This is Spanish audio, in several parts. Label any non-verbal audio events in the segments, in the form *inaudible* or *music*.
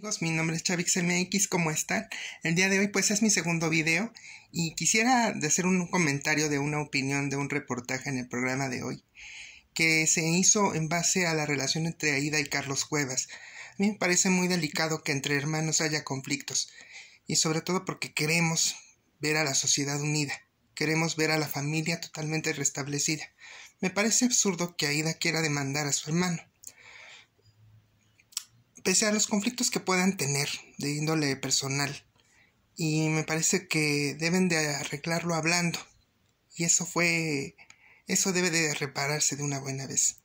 amigos, mi nombre es Chavix MX, ¿cómo están? El día de hoy pues es mi segundo video y quisiera hacer un comentario de una opinión de un reportaje en el programa de hoy que se hizo en base a la relación entre Aida y Carlos Cuevas. A mí me parece muy delicado que entre hermanos haya conflictos y sobre todo porque queremos ver a la sociedad unida, queremos ver a la familia totalmente restablecida. Me parece absurdo que Aida quiera demandar a su hermano pese a los conflictos que puedan tener de índole personal. Y me parece que deben de arreglarlo hablando. Y eso fue, eso debe de repararse de una buena vez.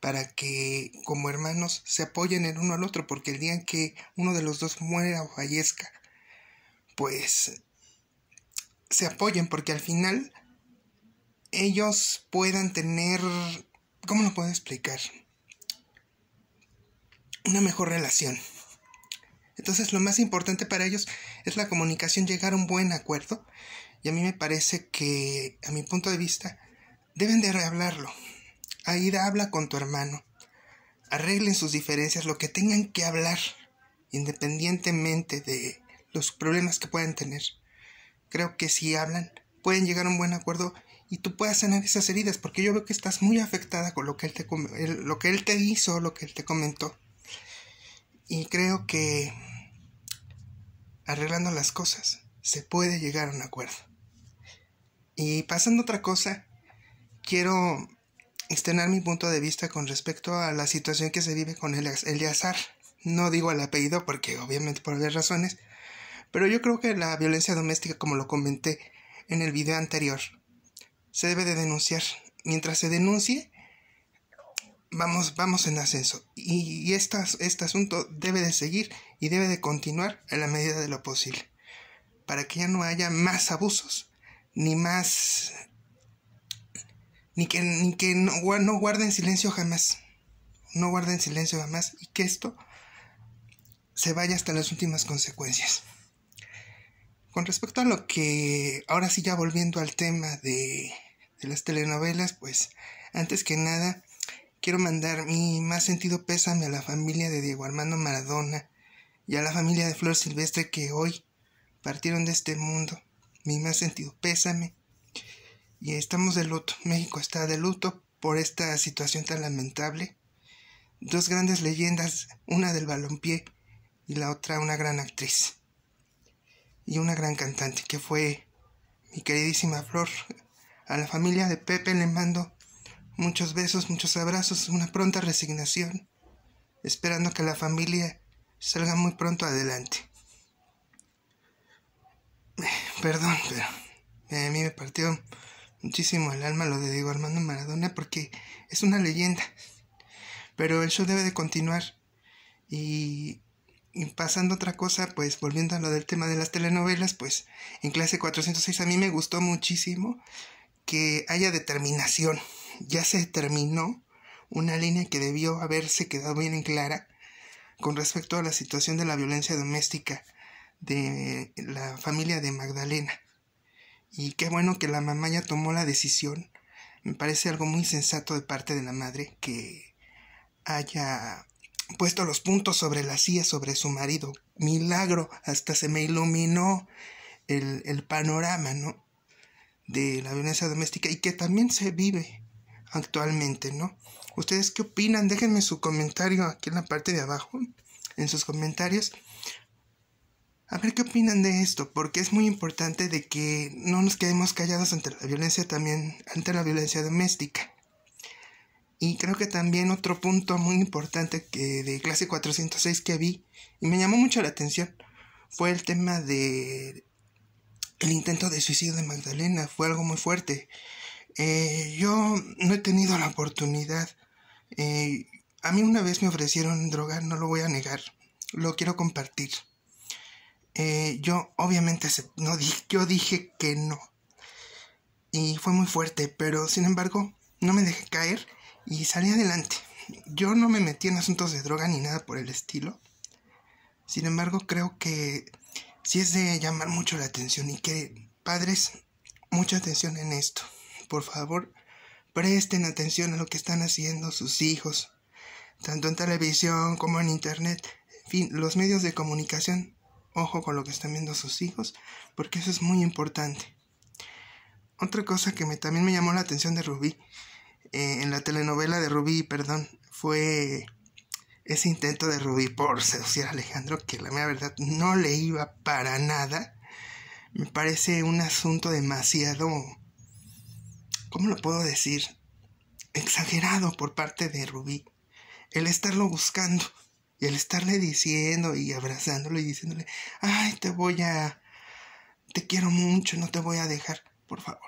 Para que como hermanos se apoyen el uno al otro, porque el día en que uno de los dos muera o fallezca, pues se apoyen, porque al final ellos puedan tener... ¿Cómo lo puedo explicar? una mejor relación. Entonces lo más importante para ellos es la comunicación, llegar a un buen acuerdo. Y a mí me parece que, a mi punto de vista, deben de rehablarlo. Aida habla con tu hermano. Arreglen sus diferencias, lo que tengan que hablar, independientemente de los problemas que puedan tener. Creo que si hablan, pueden llegar a un buen acuerdo y tú puedas sanar esas heridas, porque yo veo que estás muy afectada con lo que él te, lo que él te hizo, lo que él te comentó. Y creo que arreglando las cosas se puede llegar a un acuerdo. Y pasando otra cosa, quiero externar mi punto de vista con respecto a la situación que se vive con Eleazar. No digo el apellido porque obviamente por varias razones, pero yo creo que la violencia doméstica, como lo comenté en el video anterior, se debe de denunciar. Mientras se denuncie, vamos, vamos en ascenso. Y, este asunto debe de seguir y debe de continuar a la medida de lo posible. Para que ya no haya más abusos, ni más... Ni que, no, no guarden silencio jamás. No guarden silencio jamás. Y que esto se vaya hasta las últimas consecuencias. Con respecto a lo que, ahora sí ya volviendo al tema de, de las telenovelas, pues antes que nada, Quiero mandar mi más sentido pésame a la familia de Diego Armando Maradona y a la familia de Flor Silvestre que hoy partieron de este mundo. Mi más sentido pésame. Y estamos de luto. México está de luto por esta situación tan lamentable. Dos grandes leyendas, una del balompié y la otra una gran actriz. Y una gran cantante que fue mi queridísima Flor. A la familia de Pepe le mando Muchos besos, muchos abrazos, una pronta resignación, esperando que la familia salga muy pronto adelante. *sighs* Perdón, pero eh, a mí me partió muchísimo el alma lo de Diego Armando Maradona porque es una leyenda. Pero el show debe de continuar. Y, pasando otra cosa, pues volviendo a lo del tema de las telenovelas, pues en clase 406 a mí me gustó muchísimo que haya determinación ya se terminó una línea que debió haberse quedado bien en clara con respecto a la situación de la violencia doméstica de la familia de Magdalena. Y qué bueno que la mamá ya tomó la decisión. Me parece algo muy sensato de parte de la madre que haya puesto los puntos sobre la silla sobre su marido. Milagro, hasta se me iluminó el, panorama, ¿no? De la violencia doméstica y que también se vive actualmente, ¿no? ¿Ustedes qué opinan? Déjenme su comentario aquí en la parte de abajo, en sus comentarios. A ver qué opinan de esto, porque es muy importante de que no nos quedemos callados ante la violencia también, ante la violencia doméstica. Y creo que también otro punto muy importante que de clase 406 que vi y me llamó mucho la atención fue el tema de el intento de suicidio de Magdalena, fue algo muy fuerte. Eh, yo no he tenido la oportunidad. Eh, a mí una vez me ofrecieron droga, no lo voy a negar. Lo quiero compartir. Eh, yo obviamente no yo dije que no. Y fue muy fuerte, pero sin embargo no me dejé caer y salí adelante. Yo no me metí en asuntos de droga ni nada por el estilo. Sin embargo, creo que sí es de llamar mucho la atención y que, padres, mucha atención en esto por favor, presten atención a lo que están haciendo sus hijos, tanto en televisión como en internet, en fin, los medios de comunicación. Ojo con lo que están viendo sus hijos, porque eso es muy importante. Otra cosa que me, también me llamó la atención de Rubí, eh, en la telenovela de Rubí, perdón, fue ese intento de Rubí por seducir a Alejandro, que la verdad no le iba para nada. Me parece un asunto demasiado ¿cómo lo puedo decir? Exagerado por parte de Rubí. El estarlo buscando y el estarle diciendo y abrazándolo y diciéndole, ay, te voy a... Te quiero mucho, no te voy a dejar, por favor.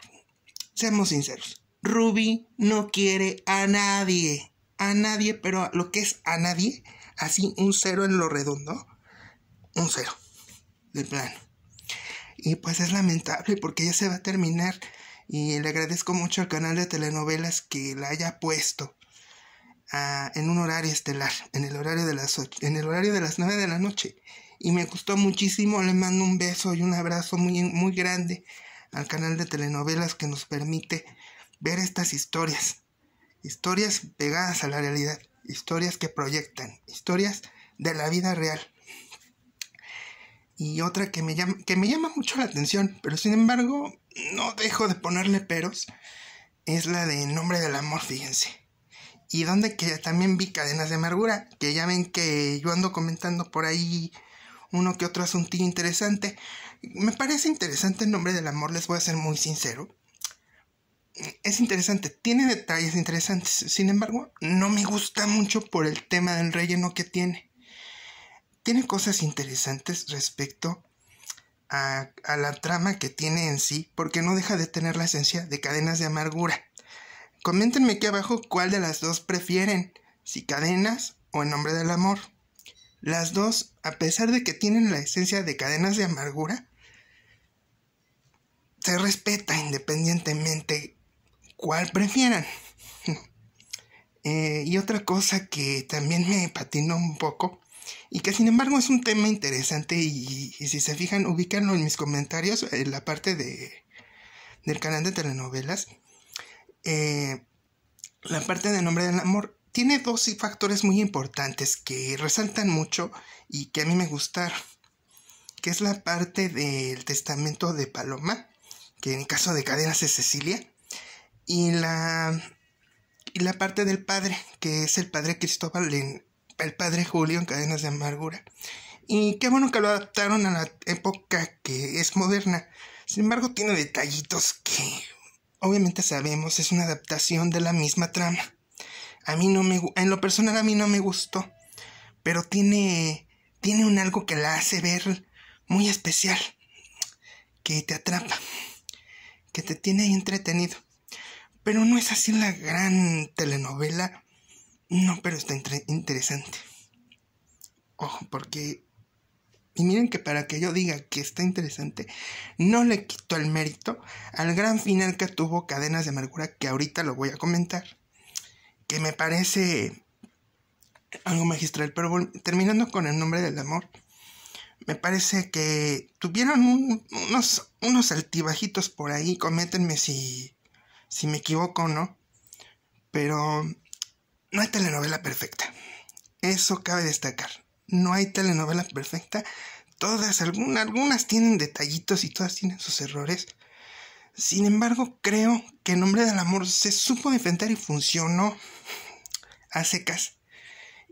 Seamos sinceros. Ruby no quiere a nadie. A nadie, pero lo que es a nadie, así un cero en lo redondo. Un cero. De plano. Y pues es lamentable porque ya se va a terminar y le agradezco mucho al canal de telenovelas que la haya puesto ah, en un horario estelar, en el horario de las en el horario de las 9 de la noche. Y me gustó muchísimo, le mando un beso y un abrazo muy, muy grande al canal de telenovelas que nos permite ver estas historias. Historias pegadas a la realidad, historias que proyectan, historias de la vida real. Y otra que me llama, que me llama mucho la atención, pero sin embargo no dejo de ponerle peros es la de nombre del amor, fíjense. Y donde que también vi Cadenas de Amargura, que ya ven que yo ando comentando por ahí uno que otro asunto interesante. Me parece interesante el nombre del amor, les voy a ser muy sincero. Es interesante, tiene detalles interesantes, sin embargo, no me gusta mucho por el tema del relleno que tiene. Tiene cosas interesantes respecto a, la trama que tiene en sí, porque no deja de tener la esencia de cadenas de amargura. Coméntenme aquí abajo cuál de las dos prefieren, si cadenas o en nombre del amor. Las dos, a pesar de que tienen la esencia de cadenas de amargura, se respeta independientemente cuál prefieran. *laughs* Eh, y otra cosa que también me patinó un poco y que sin embargo es un tema interesante y, si se fijan, ubicanlo en mis comentarios, en la parte de, del canal de telenovelas, eh, la parte del nombre del amor tiene dos factores muy importantes que resaltan mucho y que a mí me gustaron, que es la parte del testamento de Paloma, que en el caso de Cadenas es Cecilia, y la, y la parte del padre, que es el padre Cristóbal en, el padre Julio en Cadenas de Amargura. Y qué bueno que lo adaptaron a la época que es moderna. Sin embargo, tiene detallitos que obviamente sabemos es una adaptación de la misma trama. A mí no me en lo personal a mí no me gustó, pero tiene tiene un algo que la hace ver muy especial, que te atrapa, que te tiene entretenido. Pero no es así la gran telenovela no, pero está interesante. Ojo, porque... Y miren que para que yo diga que está interesante, no le quito el mérito al gran final que tuvo Cadenas de Amargura, que ahorita lo voy a comentar. Que me parece algo magistral, pero terminando con el nombre del amor, me parece que tuvieron unos, unos altibajitos por ahí, Coméntenme si, si me equivoco o no, pero no hay telenovela perfecta. Eso cabe destacar. No hay telenovela perfecta. Todas, algunas, tienen detallitos y todas tienen sus errores. Sin embargo, creo que el nombre del amor se supo enfrentar y funcionó a secas.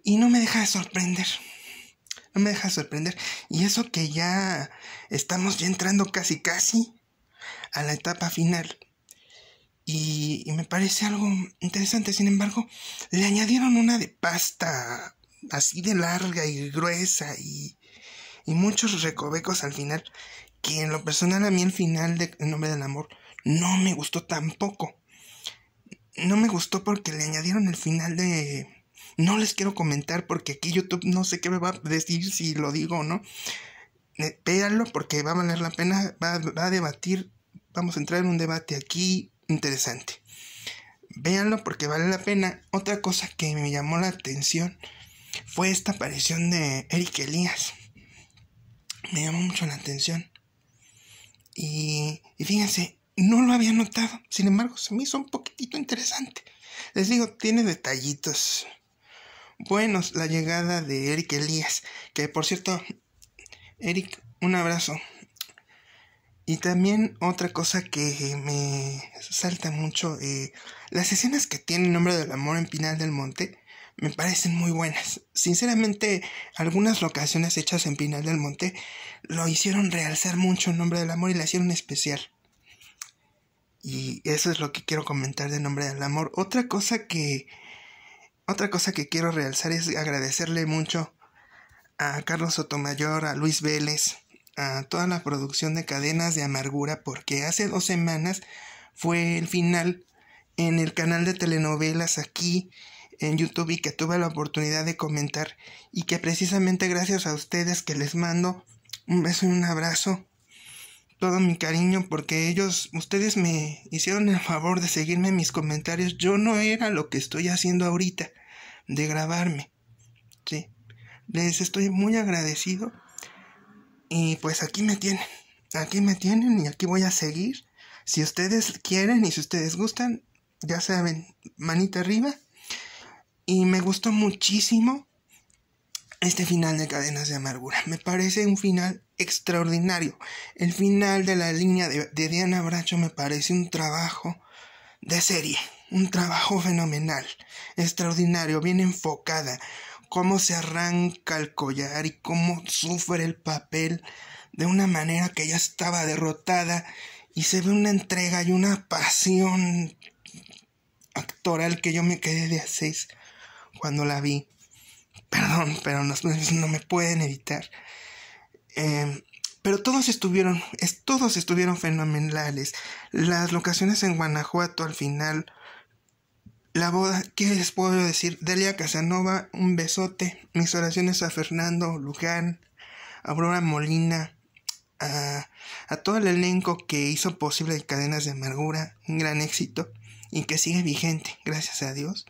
Y no me deja de sorprender. No me deja de sorprender. Y eso que ya estamos ya entrando casi casi a la etapa final. Y, me parece algo interesante. Sin embargo, le añadieron una de pasta así de larga y gruesa y, y muchos recovecos al final. Que en lo personal a mí el final de El nombre del amor no me gustó tampoco. No me gustó porque le añadieron el final de... No les quiero comentar porque aquí YouTube no sé qué me va a decir si lo digo o no. Eh, véanlo porque va a valer la pena, va, va a debatir. Vamos a entrar en un debate aquí interesante. Véanlo porque vale la pena. Otra cosa que me llamó la atención fue esta aparición de Eric Elías. Me llamó mucho la atención. Y, fíjense, no lo había notado. Sin embargo, se me hizo un poquitito interesante. Les digo, tiene detallitos buenos la llegada de Eric Elías. Que por cierto, Eric, un abrazo. Y también otra cosa que eh, me salta mucho, eh, las escenas que tiene nombre del amor en Pinal del Monte me parecen muy buenas. Sinceramente, algunas locaciones hechas en Pinal del Monte lo hicieron realzar mucho nombre del amor y la hicieron especial. Y eso es lo que quiero comentar de nombre del amor. Otra cosa que otra cosa que quiero realzar es agradecerle mucho a Carlos Sotomayor, a Luis Vélez, a toda la producción de Cadenas de Amargura porque hace dos semanas fue el final en el canal de telenovelas aquí en YouTube y que tuve la oportunidad de comentar y que precisamente gracias a ustedes que les mando un beso y un abrazo todo mi cariño porque ellos, ustedes me hicieron el favor de seguirme en mis comentarios. Yo no era lo que estoy haciendo ahorita, de grabarme. Sí. Les estoy muy agradecido y pues aquí me tienen, aquí me tienen y aquí voy a seguir. Si ustedes quieren y si ustedes gustan, ya saben, manita arriba. Y me gustó muchísimo este final de Cadenas de Amargura. Me parece un final extraordinario. El final de la línea de, Diana Bracho me parece un trabajo de serie, un trabajo fenomenal, extraordinario, bien enfocada, cómo se arranca el collar y cómo sufre el papel de una manera que ya estaba derrotada y se ve una entrega y una pasión actoral que yo me quedé de a cuando la vi. Perdón, pero no, me pueden evitar. Em, pero todos estuvieron, todos estuvieron fenomenales. Las locaciones en Guanajuato al final la boda, ¿qué les puedo decir? Delia Casanova, un besote. Mis oraciones a Fernando Luján, a Aurora Molina, a, todo el elenco que hizo posible Cadenas de Amargura, un gran éxito y que sigue vigente, gracias a Dios.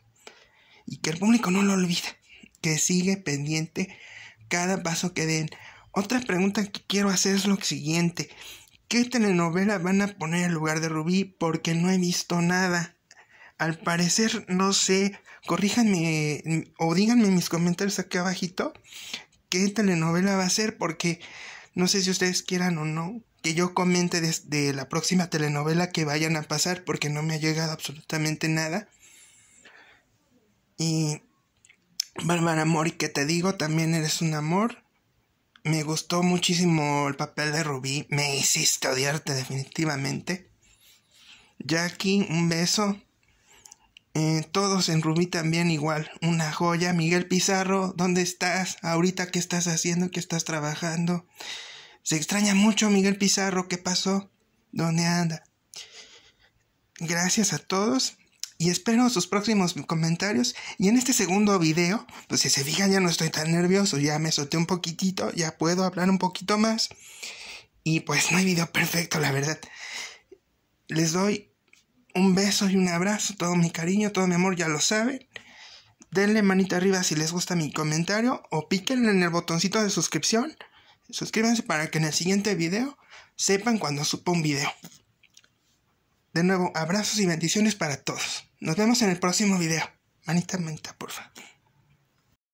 Y que el público no lo olvide, que sigue pendiente cada paso que den. Otra pregunta que quiero hacer es lo siguiente. ¿Qué telenovela van a poner en lugar de Rubí? Porque no he visto nada. Al parecer, no sé, corríjanme o díganme en mis comentarios aquí abajito qué telenovela va a ser porque no sé si ustedes quieran o no que yo comente de, la próxima telenovela que vayan a pasar porque no me ha llegado absolutamente nada. Y Bárbara Mori, que te digo, también eres un amor. Me gustó muchísimo el papel de Rubí. Me hiciste odiarte definitivamente. Jackie, un beso. Eh, todos en Rubí también igual, una joya. Miguel Pizarro, ¿dónde estás? Ahorita, ¿qué estás haciendo? ¿Qué estás trabajando? Se extraña mucho Miguel Pizarro, ¿qué pasó? ¿Dónde anda? Gracias a todos y espero sus próximos comentarios. Y en este segundo video, pues si se fijan ya no estoy tan nervioso, ya me solté un poquitito, ya puedo hablar un poquito más. Y pues no hay video perfecto, la verdad. Les doy un beso y un abrazo, todo mi cariño, todo mi amor, ya lo saben. Denle manita arriba si les gusta mi comentario o píquenle en el botoncito de suscripción. Suscríbanse para que en el siguiente video sepan cuando supo un video. De nuevo, abrazos y bendiciones para todos. Nos vemos en el próximo video. Manita, manita, por favor.